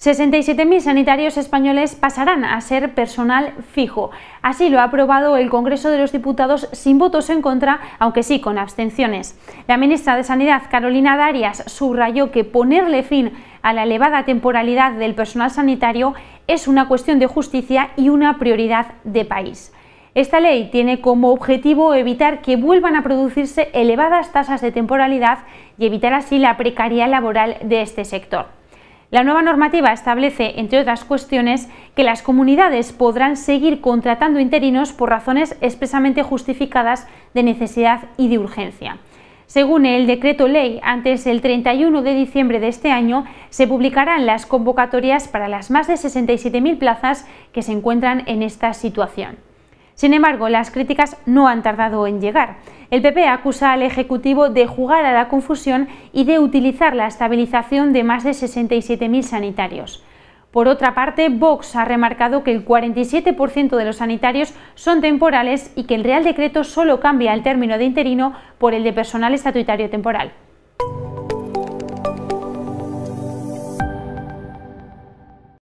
67.000 sanitarios españoles pasarán a ser personal fijo. Así lo ha aprobado el Congreso de los Diputados sin votos en contra, aunque sí con abstenciones. La ministra de Sanidad, Carolina Darias, subrayó que ponerle fin a la elevada temporalidad del personal sanitario es una cuestión de justicia y una prioridad de país. Esta ley tiene como objetivo evitar que vuelvan a producirse elevadas tasas de temporalidad y evitar así la precariedad laboral de este sector. La nueva normativa establece, entre otras cuestiones, que las comunidades podrán seguir contratando interinos por razones expresamente justificadas de necesidad y de urgencia. Según el decreto ley, antes del 31 de diciembre de este año se publicarán las convocatorias para las más de 67.000 plazas que se encuentran en esta situación. Sin embargo, las críticas no han tardado en llegar. El PP acusa al Ejecutivo de jugar a la confusión y de utilizar la estabilización de más de 67.000 sanitarios. Por otra parte, Vox ha remarcado que el 47% de los sanitarios son temporales y que el Real Decreto solo cambia el término de interino por el de personal estatutario temporal.